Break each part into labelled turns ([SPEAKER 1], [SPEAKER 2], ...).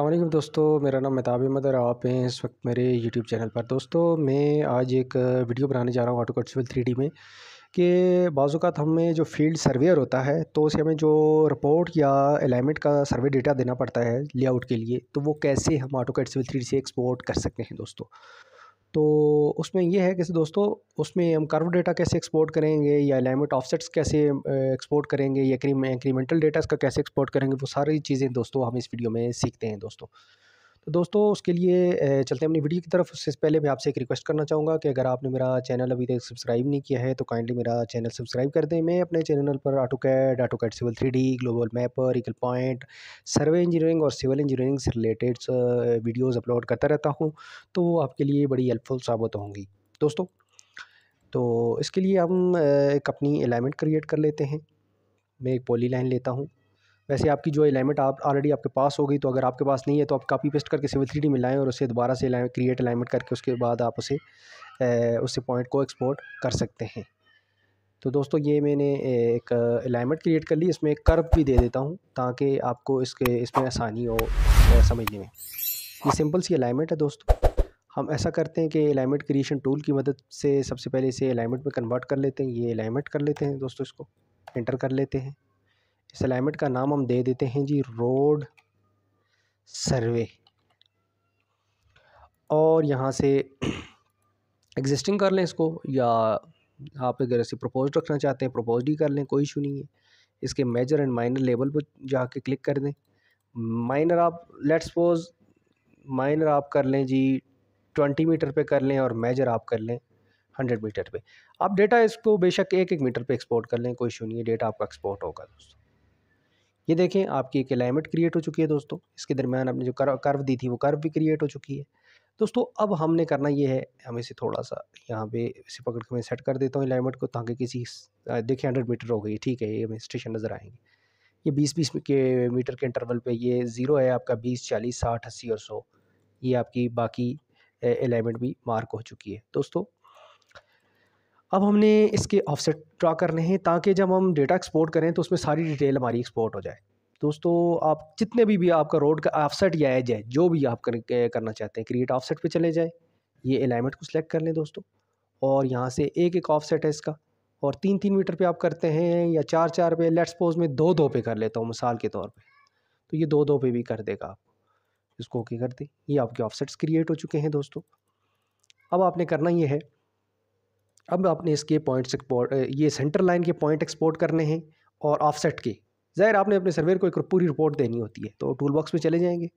[SPEAKER 1] अल्लाम दोस्तों मेरा नाम मेहताब अहमद और आप हैं इस वक्त मेरे यूट्यूब चैनल पर दोस्तों मैं आज एक वीडियो बनाने जा रहा हूँ ऑटो कट थ्री डी में कि बाज़ात हमें जो फील्ड सर्वेयर होता है तो उसे हमें जो रिपोर्ट या अलाइनमेंट का सर्वे डेटा देना पड़ता है लेआउट के लिए तो वो कैसे हम ऑटो कट थ्री से एक्सपोर्ट कर सकते हैं दोस्तों तो उसमें ये है कि दोस्तों उसमें हम कर्व डेटा कैसे एक्सपोर्ट करेंगे या लाइमेट ऑफसेट्स कैसे एक्सपोर्ट करेंगे या इंक्रीमेंटल डेटा इसका कैसे एक्सपोर्ट करेंगे वो सारी चीज़ें दोस्तों हम इस वीडियो में सीखते हैं दोस्तों तो दोस्तों उसके लिए चलते हैं अपनी वीडियो की तरफ उससे पहले मैं आपसे एक रिक्वेस्ट करना चाहूँगा कि अगर आपने मेरा चैनल अभी तक सब्सक्राइब नहीं किया है तो काइंडली मेरा चैनल सब्सक्राइब कर दें मैं अपने चैनल पर AutoCAD AutoCAD civil three global map रिकल पॉइंट सर्वे इंजीनियरिंग और सिविल इंजीनियरिंग से रिलेटेड वीडियोज़ अपलोड करता रहता हूँ तो वो आपके लिए बड़ी हेल्पफुल साबित होंगी दोस्तों तो इसके लिए हम एक अपनी अलाइनमेंट क्रिएट कर लेते हैं मैं एक पॉली लाइन लेता हूँ वैसे आपकी जो अलाइनमेंट आप ऑलरेडी आपके पास हो गई तो अगर आपके पास नहीं है तो आप कापी पेस्ट करके सिविल थ्री में लाएँ और उसे दोबारा से क्रिएट अलाइनमेंट करके उसके बाद आप उसे उससे पॉइंट को एक्सपोर्ट कर सकते हैं तो दोस्तों ये मैंने एक अलाइनमेंट क्रिएट कर ली इसमें एक कर्व भी दे देता हूँ ताकि आपको इसके इसमें आसानी हो समझने में ये सिंपल सी अलाइनमेंट है दोस्तों हम ऐसा करते हैं कि अलाइनमेंट क्रिएशन टूल की मदद से सबसे पहले इसे अलाइनमेंट में कन्वर्ट कर लेते हैं ये अलाइनमेंट कर लेते हैं दोस्तों इसको एंटर कर लेते हैं इस अलाइनमेंट का नाम हम दे देते हैं जी रोड सर्वे और यहाँ से एग्जिस्टिंग कर लें इसको या आप अगर ऐसे प्रपोज रखना चाहते हैं प्रपोज ही कर लें कोई इशू नहीं है इसके मेजर एंड माइनर लेवल पर जाके क्लिक कर दें माइनर आप लेट्स सपोज माइनर आप कर लें जी ट्वेंटी मीटर पे कर लें और मेजर आप कर लें हंड्रेड मीटर पे आप डेटा इसको बेशक एक एक मीटर पे एक्सपोर्ट कर लें कोई इशू नहीं है डेटा आपका एक्सपोर्ट होगा दोस्तों ये देखें आपकी एक अलाइनमेंट क्रिएट हो चुकी है दोस्तों इसके दरमियान आपने जो कर, कर्व दी थी वो कर्व भी क्रिएट हो चुकी है दोस्तों अब हमने करना ये है हम इसे थोड़ा सा यहाँ पे इसे पकड़ के मैं सेट कर देता हूँ अलाइनमेंट को ताकि किसी देखें हंड्रेड मीटर हो गई ठीक है ये हमें स्टेशन नज़र आएंगे ये बीस बीस के मीटर के इंटरवल पर ये ज़ीरो है आपका बीस चालीस साठ अस्सी और सौ ये आपकी बाकी अलाइनमेंट भी मार्क हो चुकी है दोस्तों अब हमने इसके ऑफसेट ड्रा करने हैं ताकि जब हम डेटा एक्सपोर्ट करें तो उसमें सारी डिटेल हमारी एक्सपोर्ट हो जाए दोस्तों आप जितने भी भी आपका रोड का ऑफसेट या एज है जो भी आप कर, करना चाहते हैं क्रिएट ऑफसेट पे चले जाएं ये अलाइनमेंट को सिलेक्ट कर लें दोस्तों और यहाँ से एक एक ऑफसेट है इसका और तीन तीन मीटर पे आप करते हैं या चार चार पे लेट्स सपोज मैं दो दो पे कर लेता हूँ मिसाल के तौर पर तो ये दो दो पे भी कर देगा आप इसको ओके कर दें ये आपके ऑफसेट्स क्रिएट हो चुके हैं दोस्तों अब आपने करना ये है अब आपने इसके पॉइंट्स एक्सपोर्ट ये सेंटर लाइन के पॉइंट एक्सपोर्ट करने हैं और ऑफसेट के ज़ाहिर आपने अपने सर्वेयर को एक पूरी रिपोर्ट देनी होती है तो टूल बॉक्स में चले जाएंगे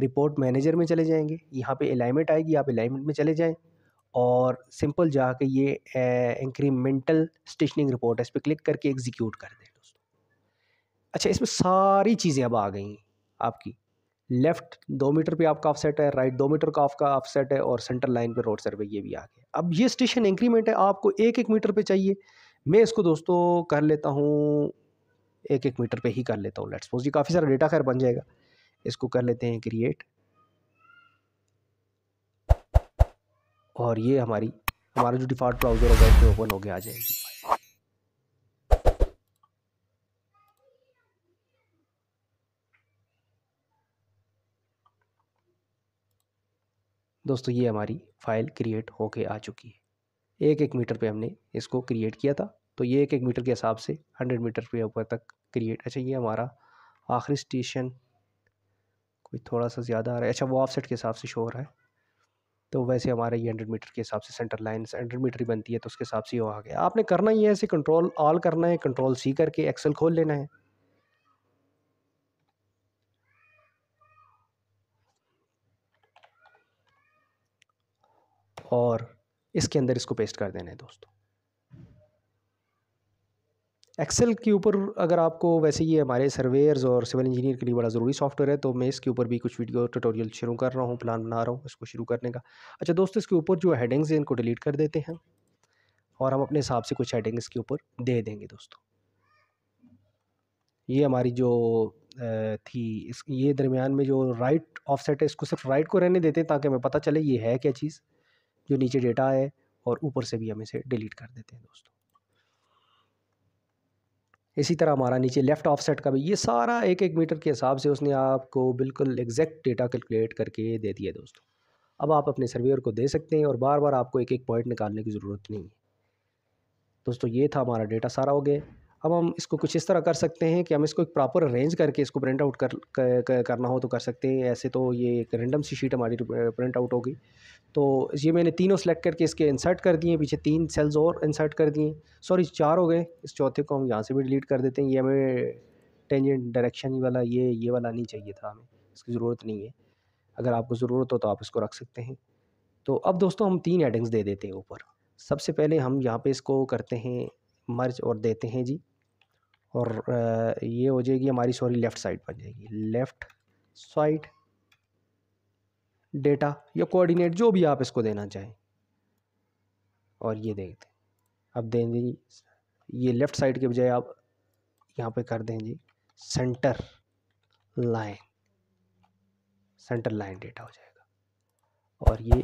[SPEAKER 1] रिपोर्ट मैनेजर में चले जाएंगे यहाँ पे अलाइनमेंट आएगी आप अलाइनमेंट में चले जाएँ और सिंपल जाके ये इंक्रीमेंटल स्टेशनिंग रिपोर्ट है इस पर क्लिक करके एग्जीक्यूट कर दें दोस्तों अच्छा इसमें सारी चीज़ें अब आ गई आपकी लेफ़्ट दो मीटर पे आपका ऑफसेट है राइट दो मीटर का आपका ऑफसेट है और सेंटर लाइन पे रोड सर्वे ये भी आ गया अब ये स्टेशन इंक्रीमेंट है आपको एक एक मीटर पे चाहिए मैं इसको दोस्तों कर लेता हूँ एक एक मीटर पे ही कर लेता हूँ लेट्स ये काफ़ी सारा डेटा खैर बन जाएगा इसको कर लेते हैं क्रिएट और ये हमारी हमारा जो डिफ़ॉल्ट ब्राउज़र होगा इसमें ओपन हो गया आ जाएगी दोस्तों ये हमारी फाइल क्रिएट होके आ चुकी है एक एक मीटर पे हमने इसको क्रिएट किया था तो ये एक एक मीटर के हिसाब से हंड्रेड मीटर पे ऊपर तक क्रिएट अच्छा ये हमारा आखिरी स्टेशन कोई थोड़ा सा ज़्यादा आ रहा है अच्छा वो ऑफसेट के हिसाब से शो हो रहा है तो वैसे हमारे ये हंड्रेड मीटर के हिसाब से सेंटर लाइन हंड्रेड मीटर ही बनती है तो उसके हिसाब से वो आ गया आपने करना ही है ऐसे कंट्रोल ऑल करना है कंट्रोल सी करके एक्सल खोल लेना है और इसके अंदर इसको पेस्ट कर देना है दोस्तों एक्सेल के ऊपर अगर आपको वैसे ही हमारे सर्वेयर्स और सिविल इंजीनियर के लिए बड़ा ज़रूरी सॉफ्टवेयर है तो मैं इसके ऊपर भी कुछ वीडियो ट्यूटोरियल शुरू कर रहा हूँ प्लान बना रहा हूँ इसको शुरू करने का अच्छा दोस्तों इसके ऊपर जो हेडिंग्स हैं इनको डिलीट कर देते हैं और हम अपने हिसाब से कुछ हेडिंग इसके ऊपर दे देंगे दोस्तों ये हमारी जो थी इस ये दरमियान में जो राइट ऑफसेट है इसको सिर्फ राइट को रहने देते हैं ताकि हमें पता चले ये है क्या चीज़ जो नीचे डेटा है और ऊपर से भी हम इसे डिलीट कर देते हैं दोस्तों इसी तरह हमारा नीचे लेफ़्ट ऑफसेट का भी ये सारा एक एक मीटर के हिसाब से उसने आपको बिल्कुल एग्जैक्ट डेटा कैलकुलेट करके दे दिया दोस्तों अब आप अपने सर्वेयर को दे सकते हैं और बार बार आपको एक एक पॉइंट निकालने की ज़रूरत नहीं है दोस्तों ये था हमारा डेटा सारा हो गया अब हम इसको कुछ इस तरह कर सकते हैं कि हम इसको एक प्रॉपर अरेंज करके इसको प्रिंट आउट कर, कर, कर करना हो तो कर सकते हैं ऐसे तो ये एक रेंडम सी शीट हमारी प्रिंट आउट होगी तो ये मैंने तीनों सेलेक्ट करके इसके इंसर्ट कर दिए पीछे तीन सेल्स और इंसर्ट कर दिए सॉरी चार हो गए इस चौथे को हम यहाँ से भी डिलीट कर देते हैं ये हमें टेंजेंट डायरेक्शन वाला ये ये वाला नहीं चाहिए था हमें इसकी ज़रूरत नहीं है अगर आपको ज़रूरत हो तो आप इसको रख सकते हैं तो अब दोस्तों हम तीन एडिंग्स दे देते हैं ऊपर सबसे पहले हम यहाँ पर इसको करते हैं मर्ज और देते हैं जी और ये हो जाएगी हमारी सॉरी लेफ़्ट साइड बन जाएगी लेफ़्ट साइड डेटा या कोऑर्डिनेट जो भी आप इसको देना चाहें और ये देख दें अब दें जी ये लेफ़्ट साइड के बजाय आप यहाँ पे कर दें जी centre line centre line data हो जाएगा और ये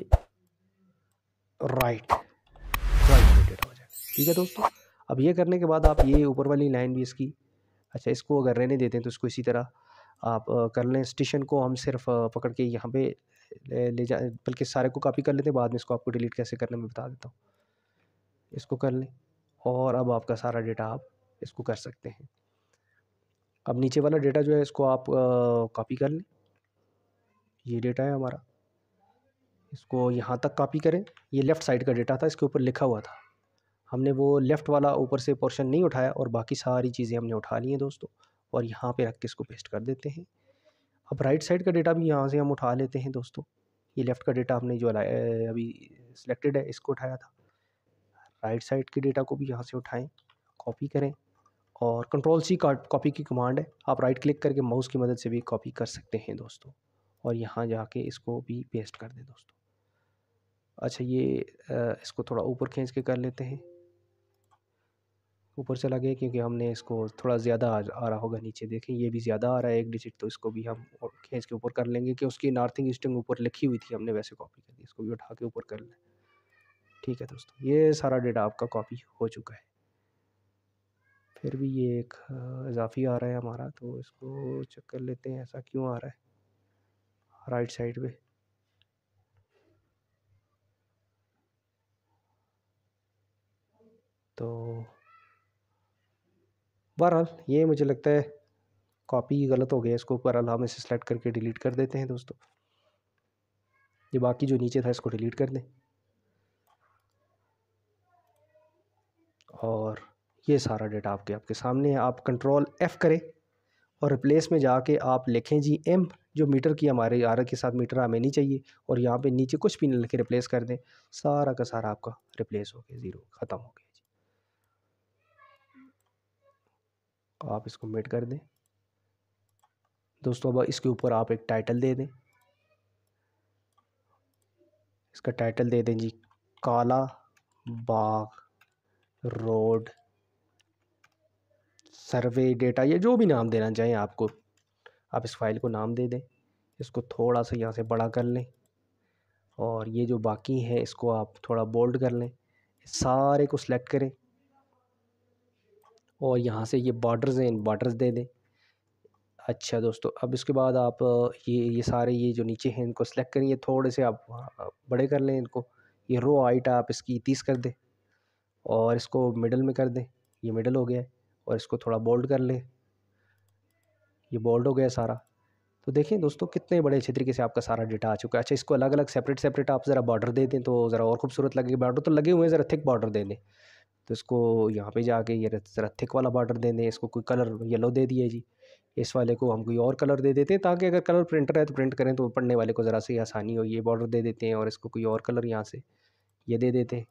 [SPEAKER 1] राइट राइट डेटा हो जाएगा ठीक है दोस्तों अब ये करने के बाद आप ये ऊपर वाली लाइन भी इसकी अच्छा इसको अगर रहने देते हैं तो इसको इसी तरह आप कर लें स्टेशन को हम सिर्फ पकड़ के यहाँ पे ले जा बल्कि सारे को कॉपी कर लेते हैं बाद में इसको आपको डिलीट कैसे करना मैं बता देता हूँ इसको कर लें और अब आपका सारा डेटा आप इसको कर सकते हैं अब नीचे वाला डेटा जो है इसको आप कॉपी कर लें ये डेटा है हमारा इसको यहाँ तक कॉपी करें ये लेफ़्ट साइड का डेटा था इसके ऊपर लिखा हुआ था हमने वो लेफ़्ट वाला ऊपर से पोर्शन नहीं उठाया और बाकी सारी चीज़ें हमने उठा ली हैं दोस्तों और यहाँ पे रख के इसको पेस्ट कर देते हैं अब राइट साइड का डेटा भी यहाँ से हम उठा लेते हैं दोस्तों ये लेफ़्ट का डेटा हमने जो अभी सिलेक्टेड है इसको उठाया था राइट साइड के डेटा को भी यहाँ से उठाएँ कॉपी करें और कंट्रोल सी कॉपी की कमांड है आप राइट क्लिक करके माउस की मदद से भी कॉपी कर सकते हैं दोस्तों और यहाँ जाके इसको भी पेस्ट कर दें दोस्तों अच्छा ये इसको थोड़ा ऊपर खींच के कर लेते हैं ऊपर चला गया क्योंकि हमने इसको थोड़ा ज़्यादा आ, रहा होगा नीचे देखें ये भी ज़्यादा आ रहा है एक डिजिट तो इसको भी हम खींच के ऊपर कर लेंगे कि उसकी नॉर्थिंग ईस्टिंग ऊपर लिखी हुई थी हमने वैसे कॉपी कर दी इसको भी उठा के ऊपर कर लें ठीक है दोस्तों ये सारा डेटा आपका कॉपी हो चुका है फिर भी ये एक इजाफी आ रहा है हमारा तो इसको चेक कर लेते हैं ऐसा क्यों आ रहा है राइट साइड पे तो बहरहाल ये मुझे लगता है कॉपी गलत हो गया इसको बहरहाल हम इसे सेलेक्ट करके डिलीट कर देते हैं दोस्तों ये बाकी जो नीचे था इसको डिलीट कर दें और ये सारा डेटा आपके आपके सामने है आप कंट्रोल एफ़ करें और रिप्लेस में जाके आप लिखें जी एम जो मीटर की हमारे आर के साथ मीटर हमें नहीं चाहिए और यहाँ पे नीचे कुछ भी नहीं लिखे रिप्लेस कर दें सारा का सारा आपका रिप्लेस हो गया ज़ीरो ख़त्म हो गया तो आप इसको मिट कर दें दोस्तों अब इसके ऊपर आप एक टाइटल दे दें इसका टाइटल दे दें जी काला बाग रोड सर्वे डेटा या जो भी नाम देना चाहें आपको आप इस फाइल को नाम दे दें इसको थोड़ा सा यहाँ से बड़ा कर लें और ये जो बाकी है इसको आप थोड़ा बोल्ड कर लें सारे को सिलेक्ट करें और यहाँ से ये बॉर्डर्स हैं इन बॉर्डर्स दे दें अच्छा दोस्तों अब इसके बाद आप ये ये सारे ये जो नीचे हैं इनको सेलेक्ट करिए थोड़े से आप बड़े कर लें इनको ये रो हाइट आप इसकी तीस कर दें और इसको मिडल में कर दें ये मिडल हो गया है और इसको थोड़ा बोल्ड कर लें ये बोल्ड हो गया सारा तो देखें दोस्तों कितने बड़े अच्छे तरीके से आपका सारा डेटा आ चुका है अच्छा इसको अलग अलग सेपरेट सेपरेट आप ज़रा बॉर्डर दे दें तो ज़रा और खूबसूरत लगेगी बॉर्डर तो लगे हुए हैं ज़रा थिक बॉर्डर दे दें तो इसको यहाँ पे जाके ये ज़रा थिक वाला बॉर्डर दे दें इसको कोई कलर येलो दे दिए जी इस वाले को हम कोई और कलर दे देते हैं ताकि अगर कलर प्रिंटर है तो प्रिंट करें तो पढ़ने वाले को ज़रा सी आसानी हो ये बॉर्डर दे देते हैं और इसको कोई और कलर यहाँ से ये दे देते हैं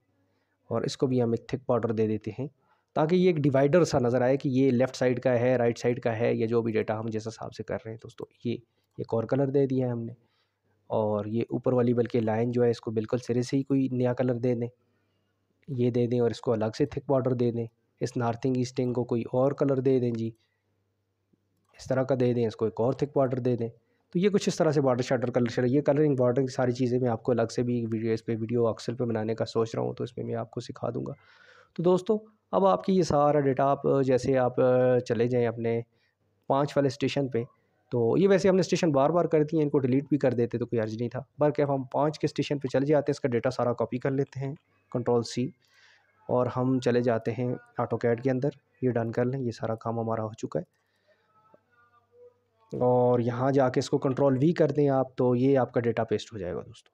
[SPEAKER 1] और इसको भी हम एक थिक बॉर्डर दे देते हैं ताकि ये एक डिवाइडर सा नज़र आए कि ये लेफ़्ट साइड का है राइट साइड का है या जो भी डेटा हम जिस हिसाब से कर रहे हैं दोस्तों ये एक और कलर दे दिया है हमने और ये ऊपर वाली बल्कि लाइन जो है इसको बिल्कुल सिरे से ही कोई नया कलर दे दें ये दे दें और इसको अलग से थिक बॉर्डर दे दें इस नार्थिंग ईस्टिंग को कोई और कलर दे दें जी इस तरह का दे दें इसको एक और थिक बॉर्डर दे दें तो ये कुछ इस तरह से बॉर्डर शार्डर कलर शर ये कलरिंग बॉर्डरिंग सारी चीज़ें मैं आपको अलग से भी वीडियो इस पर वीडियो अक्सल पर बनाने का सोच रहा हूँ तो इसमें मैं आपको सिखा दूँगा तो दोस्तों अब आपकी ये सारा डेटा आप जैसे आप चले जाएँ अपने पाँच वाले स्टेशन पर तो ये वैसे हमने स्टेशन बार बार कर दिए इनको डिलीट भी कर देते तो कोई अर्ज नहीं था बार कैफ हम पाँच के स्टेशन पर चले जाते हैं इसका डेटा सारा कॉपी कर लेते हैं कंट्रोल सी और हम चले जाते हैं ऑटो कैड के अंदर ये डन कर लें ये सारा काम हमारा हो चुका है और यहाँ जाके इसको कंट्रोल वी कर दें आप तो ये आपका डेटा पेस्ट हो जाएगा दोस्तों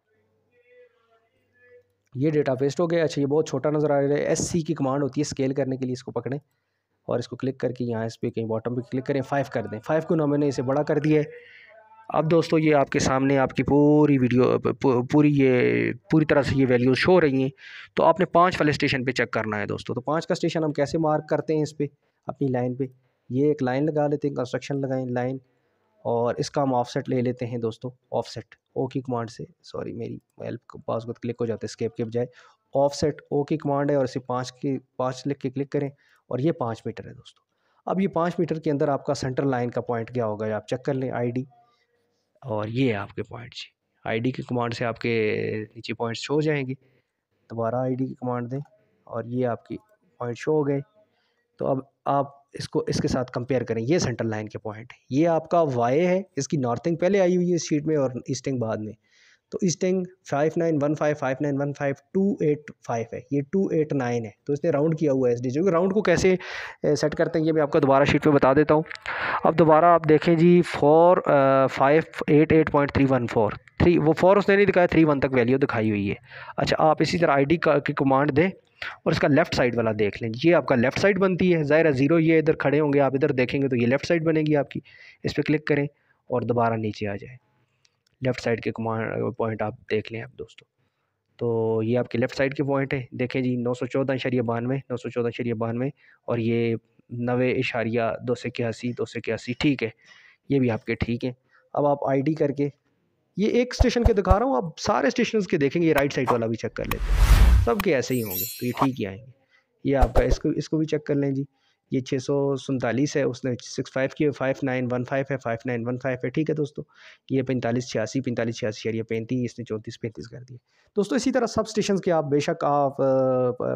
[SPEAKER 1] ये डेटा पेस्ट हो गया अच्छा ये बहुत छोटा नज़र आ रहा है एस सी की कमांड होती है स्केल करने के लिए इसको पकड़ें और इसको क्लिक करके यहाँ इस पर कहीं बॉटम पे क्लिक करें फाइव कर दें फाइव को ना मैंने इसे बड़ा कर दिया है अब दोस्तों ये आपके सामने आपकी पूरी वीडियो पूरी ये पूरी तरह से ये वैल्यूज़ शो रही हैं तो आपने पाँच वाले स्टेशन पे चेक करना है दोस्तों तो पाँच का स्टेशन हम कैसे मार्क करते हैं इस पर अपनी लाइन पे ये एक लाइन लगा लेते हैं कंस्ट्रक्शन लगाएं लाइन और इसका हम ऑफसेट ले लेते हैं दोस्तों ऑफसेट ओ की कमांड से सॉरी मेरी हेल्प पास क्लिक हो जाते हैं स्केप के बजाय ऑफसेट ओ की कमांड है और इसे पाँच के पाँच लिख के क्लिक करें और ये पाँच मीटर है दोस्तों अब ये पाँच मीटर के अंदर आपका सेंटर लाइन का पॉइंट क्या होगा आप चेक कर लें आई और ये है आपके पॉइंट जी आई की कमांड से आपके नीचे पॉइंट शो जाएंगे दोबारा आई की कमांड दें और ये आपकी पॉइंट शो हो गए तो अब आप इसको इसके साथ कंपेयर करें ये सेंटर लाइन के पॉइंट ये आपका वाई है इसकी नॉर्थिंग पहले आई हुई है इस शीट में और ईस्टिंग बाद में तो easting five nine one five five nine one five two eight five है ये टू एट नाइन है तो इसने राउंड किया हुआ है एस डी क्योंकि राउंड को कैसे सेट करते हैं ये मैं आपको दोबारा शीट पे बता देता हूँ अब दोबारा आप देखें जी four five eight eight point three one four three वो फोर उसने नहीं दिखाया थ्री वन तक वैल्यू दिखाई हुई है अच्छा आप इसी तरह आई डी की कमांड दें और इसका लेफ़्ट साइड वाला देख लें ये आपका लेफ़्ट साइड बनती है ज़ाहिर ज़ीरो ये इधर खड़े होंगे आप इधर देखेंगे तो ये लेफ़्ट साइड बनेगी आपकी इस पर क्लिक करें और दोबारा नीचे आ जाए लेफ़्ट साइड के पॉइंट आप देख लें आप दोस्तों तो ये आपके लेफ़्ट साइड के पॉइंट हैं देखें जी नौ सौ चौदह इशारिया बानवे नौ सौ चौदह इशारिया बानवे और ये नवे इशारिया दो सौ इक्यासी दो सौ इक्यासी ठीक है ये भी आपके ठीक है अब आप आईडी करके ये एक स्टेशन के दिखा रहा हूँ आप सारे स्टेशन के देखेंगे ये राइट साइड वाला भी चेक कर लेते हैं सब के ऐसे ही होंगे तो ये ठीक ही आएंगे ये आपका इसको इसको भी चेक कर लें जी ये छः सौ सैंतालीस है उसने सिक्स फाइव की फाइव नाइन वन फाइव है फाइव नाइन वन फाइव है ठीक है दोस्तों ये पैंतालीस छियासी पैंतालीस छियासी है ये पैंतीस इसने चौंतीस पैंतीस कर दिए दोस्तों इसी तरह सब स्टेशन के आप बेशक आप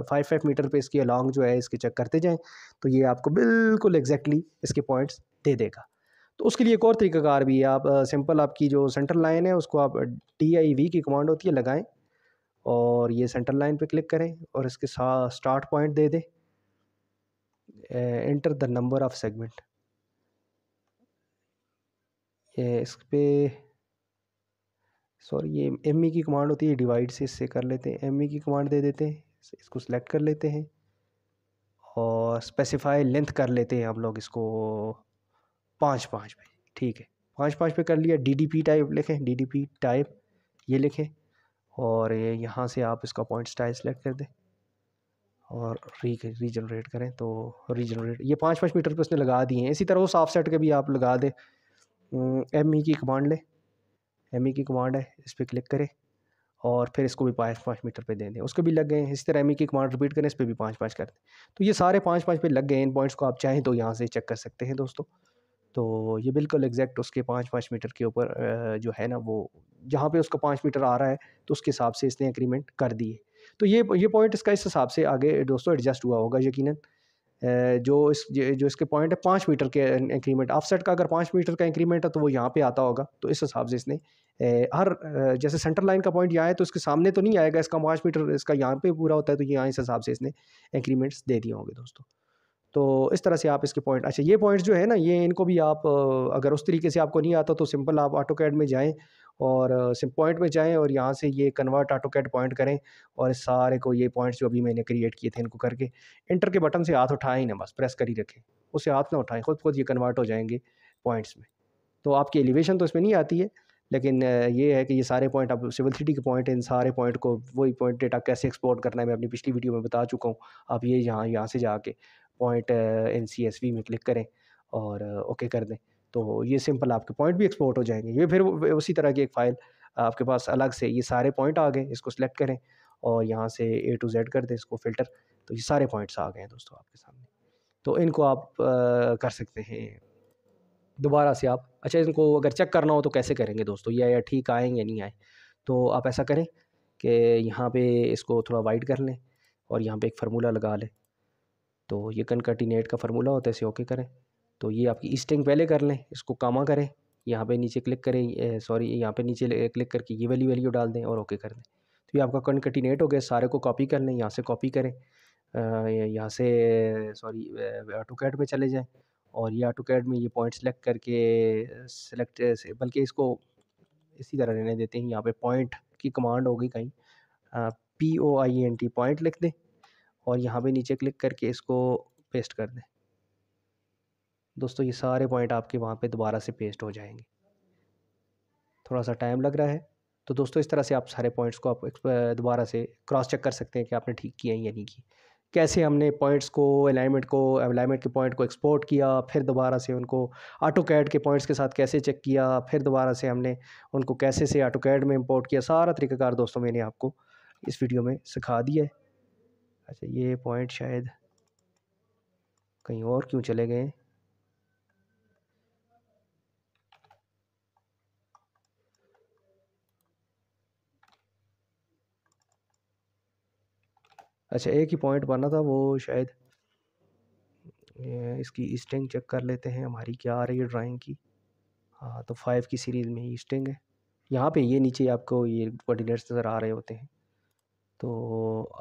[SPEAKER 1] फाइव फाइव मीटर पे इसकी अलॉन्ग जो है इसके चेक करते जाएँ तो ये आपको बिल्कुल एग्जैक्टली इसके पॉइंट्स दे देगा तो उसके लिए एक और तरीकाकार भी है आप सिंपल आपकी जो सेंट्रल लाइन है उसको आप डी आई वी की कमांड होती है लगाएँ और ये सेंट्रल लाइन पे क्लिक करें और इसके साथ स्टार्ट पॉइंट दे दें enter the number of segment ये इस पर सॉरी ये एम ई की कमांड होती है डिवाइड से इससे कर लेते हैं एम ई की कमांड दे देते हैं इसको सिलेक्ट कर लेते हैं और स्पेसिफाई लेंथ कर लेते हैं हम लोग इसको पाँच पाँच पे ठीक है पाँच पाँच पे कर लिया डी डी पी टाइप लिखें डी डी पी टाइप ये लिखें और ये यहाँ से आप इसका पॉइंट स्टाइल सेलेक्ट कर दें और री रीजनरेट करें तो रीजनरेट ये पाँच पाँच मीटर पे उसने लगा दिए हैं इसी तरह उस ऑफ सेट के भी आप लगा दें एम ई e की कमांड लें एम ई e की कमांड है इस पर क्लिक करें और फिर इसको भी पाँच पाँच मीटर पे दे दें उसके भी लग गए इसी तरह एम ई e की कमांड रिपीट करें इस पर भी पाँच पाँच कर दें तो ये सारे पाँच पाँच पे लग गए इन पॉइंट्स को आप चाहें तो यहाँ से चेक कर सकते हैं दोस्तों तो ये बिल्कुल एग्जैक्ट उसके पाँच पाँच मीटर के ऊपर जो है ना वो जहाँ पे उसका पाँच मीटर आ रहा है तो उसके हिसाब से इसने एग्रीमेंट कर दिए तो ये ये पॉइंट इसका इस हिसाब से आगे दोस्तों एडजस्ट हुआ होगा यकीन जो इस जो इसके पॉइंट है पाँच मीटर के इंक्रीमेंट ऑफसेट का अगर पाँच मीटर का इंक्रीमेंट है तो वो यहाँ पे आता होगा तो इस हिसाब से इसने हर जैसे सेंटर लाइन का पॉइंट यहाँ है तो इसके सामने तो नहीं आएगा इसका पाँच मीटर इसका यहाँ पे पूरा होता है तो यहाँ इस हिसाब से इसने इंक्रीमेंट्स दे दिए होंगे दोस्तों तो इस तरह से आप इसके पॉइंट अच्छा ये पॉइंट्स जो है ना ये इनको भी आप अगर उस तरीके से आपको नहीं आता तो सिंपल आप ऑटो कैड में जाएँ और सिम पॉइंट में जाएँ और यहाँ से ये कन्वर्ट ऑटो कैट पॉइंट करें और सारे को ये पॉइंट्स जो अभी मैंने क्रिएट किए थे इनको करके इंटर के बटन से हाथ उठाएं ही ना बस प्रेस कर ही रखें उसे हाथ ना उठाएं खुद खुद ये कन्वर्ट हो जाएंगे पॉइंट्स में तो आपकी एलिवेशन तो इसमें नहीं आती है लेकिन ये है कि ये सारे पॉइंट आप सिविल थ्री के पॉइंट इन सारे पॉइंट को वही पॉइंट डेटा कैसे एक्सपोर्ट करना है मैं अपनी पिछली वीडियो में बता चुका हूँ आप ये यहाँ यहाँ से जाके point N C S V में क्लिक करें और ओके कर दें तो ये सिंपल आपके पॉइंट भी एक्सपोर्ट हो जाएंगे ये फिर उसी तरह की एक फ़ाइल आपके पास अलग से ये सारे पॉइंट आ गए इसको सिलेक्ट करें और यहाँ से ए टू जेड कर दें इसको फ़िल्टर तो ये सारे पॉइंट्स आ गए हैं दोस्तों आपके सामने तो इनको आप आ, कर सकते हैं दोबारा से आप अच्छा इनको अगर चेक करना हो तो कैसे करेंगे दोस्तों ये या ठीक आए या नहीं आए तो आप ऐसा करें कि यहाँ पे इसको थोड़ा वाइड कर लें और यहाँ पे एक फार्मूला लगा लें तो ये कनकटिनेट का फार्मूला होता है ऐसे ओके करें तो ये आपकी ईस्टिंग पहले कर लें इसको कामा करें यहाँ पे नीचे क्लिक करें सॉरी यहाँ पे नीचे क्लिक करके ये वाली वैल्यू डाल दें और ओके कर दें तो ये आपका कनकटिनेट हो गया सारे को कॉपी कर लें यहाँ से कॉपी करें यहाँ से सॉरी ऑटो कैट पर चले जाएँ और ये ऑटो कैट में ये पॉइंट सेलेक्ट करके सेलेक्ट से, बल्कि इसको इसी तरह रहने देते हैं यहाँ पर पॉइंट की कमांड होगी कहीं P O I N T point लिख दें और यहाँ पे नीचे क्लिक करके इसको पेस्ट कर दें दोस्तों ये सारे पॉइंट आपके वहाँ पे दोबारा से पेस्ट हो जाएंगे थोड़ा सा टाइम लग रहा है तो दोस्तों इस तरह से आप सारे पॉइंट्स को आप दोबारा से क्रॉस चेक कर सकते हैं कि आपने ठीक किया है या नहीं किया कैसे हमने पॉइंट्स को अलाइनमेंट को अलाइनमेंट के पॉइंट को एक्सपोर्ट किया फिर दोबारा से उनको ऑटो कैड के पॉइंट्स के साथ कैसे चेक किया फिर दोबारा से हमने उनको कैसे से ऑटो कैड में इंपोर्ट किया सारा तरीकाकार दोस्तों मैंने आपको इस वीडियो में सिखा दिया है अच्छा ये पॉइंट शायद कहीं और क्यों चले गए अच्छा एक ही पॉइंट बना था वो शायद इसकी स्टिंग चेक कर लेते हैं हमारी क्या आ रही है ड्राइंग की हाँ तो फाइव की सीरीज़ में ही स्टिंग है यहाँ पे ये नीचे आपको ये कोऑर्डिनेट्स नज़र आ रहे होते हैं तो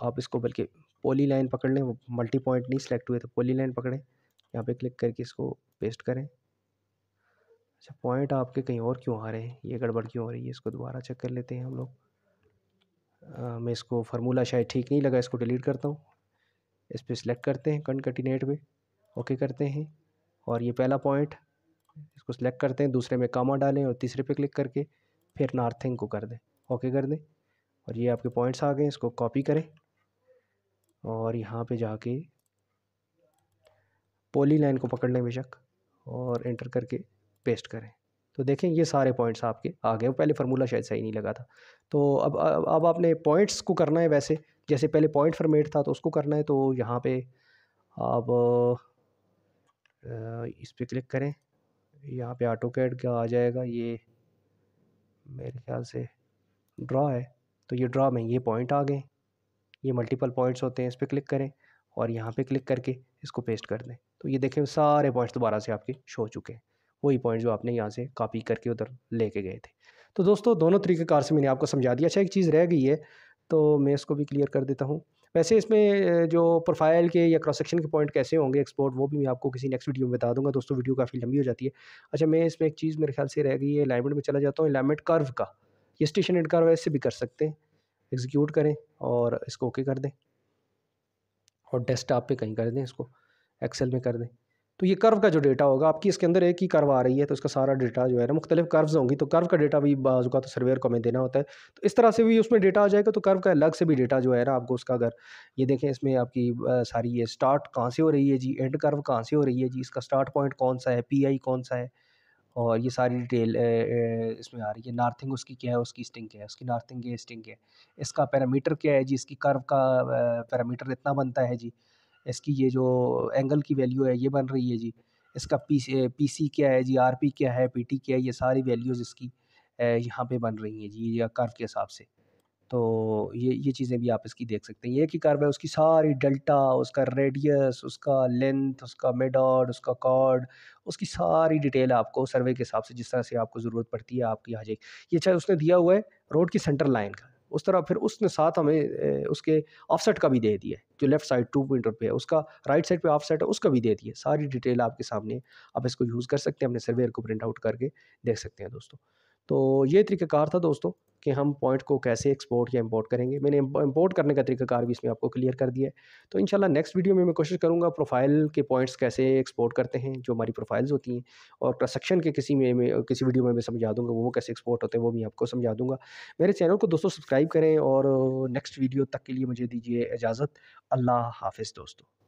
[SPEAKER 1] आप इसको बल्कि पोली लाइन पकड़ लें मल्टी पॉइंट नहीं सिलेक्ट हुए तो पोली लाइन पकड़ें यहाँ पे क्लिक करके इसको पेस्ट करें अच्छा पॉइंट आपके कहीं और क्यों आ रहे हैं ये गड़बड़ क्यों हो रही है इसको दोबारा चेक कर लेते हैं हम लोग मैं इसको फार्मूला शायद ठीक नहीं लगा इसको डिलीट करता हूँ इस पर सिलेक्ट करते हैं कनकटिनेट में ओके करते हैं और ये पहला पॉइंट इसको सिलेक्ट करते हैं दूसरे में कामा डालें और तीसरे पे क्लिक करके फिर नार्थिंग को कर दें ओके कर दें और ये आपके पॉइंट्स आ गए इसको कॉपी करें और यहाँ पे जाके पोली लाइन को पकड़ लें बेशक और एंटर करके पेस्ट करें तो देखें ये सारे पॉइंट्स आपके आ गए पहले फार्मूला शायद सही नहीं लगा था तो अब अब, अब आपने पॉइंट्स को करना है वैसे जैसे पहले पॉइंट फॉर्मेट था तो उसको करना है तो यहाँ पे आप इस पर क्लिक करें यहाँ पे ऑटो कैड का आ जाएगा ये मेरे ख्याल से ड्रा है तो ये ड्रा में ये पॉइंट आ गए ये मल्टीपल पॉइंट्स होते हैं इस पर क्लिक करें और यहाँ पे क्लिक करके इसको पेस्ट कर दें तो ये देखें सारे पॉइंट्स दोबारा से आपके शो हो चुके हैं वही पॉइंट जो आपने यहाँ से कॉपी करके उधर लेके गए थे तो दोस्तों दोनों तरीक़ेकार से मैंने आपको समझा दिया अच्छा एक चीज़ रह गई है तो मैं इसको भी क्लियर कर देता हूँ वैसे इसमें जो प्रोफाइल के या क्रॉस सेक्शन के पॉइंट कैसे होंगे एक्सपोर्ट वो भी मैं आपको किसी नेक्स्ट वीडियो में बता दूंगा दोस्तों वीडियो काफ़ी लंबी हो जाती है अच्छा मैं इसमें एक चीज़ मेरे ख्याल से रह गई है अलाइनमेंट में चला जाता हूँ अलाइनमेंट कर्व का ये स्टेशन एंड कर्व ऐसे भी कर सकते हैं एग्जीक्यूट करें और इसको ओके कर दें और डेस्कटॉप पे कहीं कर दें इसको एक्सेल में कर दें तो ये कर्व का जो डेटा होगा आपकी इसके अंदर एक ही कर्व आ रही है तो इसका सारा डेटा जो है ना मुख्तलिफ कर्व्स होंगी तो कर्व का डेटा भी बाजुका तो सर्वेयर को हमें देना होता है तो इस तरह से भी उसमें डेटा आ जाएगा तो कर्व का अलग से भी डेटा जो है ना आपको उसका अगर ये देखें इसमें आपकी सारी ये स्टार्ट कहाँ से हो रही है जी एंड कर्व कहाँ से हो रही है जी इसका स्टार्ट पॉइंट कौन सा है पी कौन सा है और ये सारी डिटेल इसमें आ रही है नार्थिंग उसकी क्या है उसकी स्टिंग क्या है उसकी नार्थिंग क्या है स्टिंग क्या है इसका पैरामीटर क्या है जी इसकी कर्व का पैरामीटर इतना बनता है जी इसकी ये जो एंगल की वैल्यू है ये बन रही है जी इसका पी सी क्या है जी आर पी क्या है पी टी क्या है ये सारी वैल्यूज़ इसकी यहाँ पे बन रही हैं जी या कर्व के हिसाब से तो ये ये चीज़ें भी आप इसकी देख सकते हैं ये कि कर्व है उसकी सारी डेल्टा उसका रेडियस उसका लेंथ उसका मेडॉड उसका कॉर्ड उसकी सारी डिटेल आपको सर्वे के हिसाब से जिस तरह से आपको ज़रूरत पड़ती है आपकी यहाँ ये चाहे अच्छा, उसने दिया हुआ है रोड की सेंटर लाइन का उस तरह फिर उसने साथ हमें उसके ऑफसेट का भी दे दिया है जो लेफ्ट साइड टू पॉइंटर पे है उसका राइट साइड पे ऑफसेट है उसका भी दे दिया सारी डिटेल आपके सामने आप इसको यूज़ कर सकते हैं अपने सर्वेयर को प्रिंट आउट करके देख सकते हैं दोस्तों तो ये तरीक़ाकार था दोस्तों कि हम पॉइंट को कैसे एक्सपोर्ट या इंपोर्ट करेंगे मैंने इंपोर्ट करने का तरीकाकार भी इसमें आपको क्लियर कर दिया है तो इंशाल्लाह नेक्स्ट वीडियो में मैं कोशिश करूँगा प्रोफाइल के पॉइंट्स कैसे एक्सपोर्ट करते हैं जो हमारी प्रोफाइल्स होती हैं और ट्रांसक्शन के किसी में, में किसी वीडियो में मैं समझा दूँगा वो कैसे एक्सपोर्ट होते हैं वो भी आपको समझा दूँगा मेरे चैनल को दोस्तों सब्सक्राइब करें और नेक्स्ट वीडियो तक के लिए मुझे दीजिए इजाज़त अल्लाह हाफिज़ दोस्तों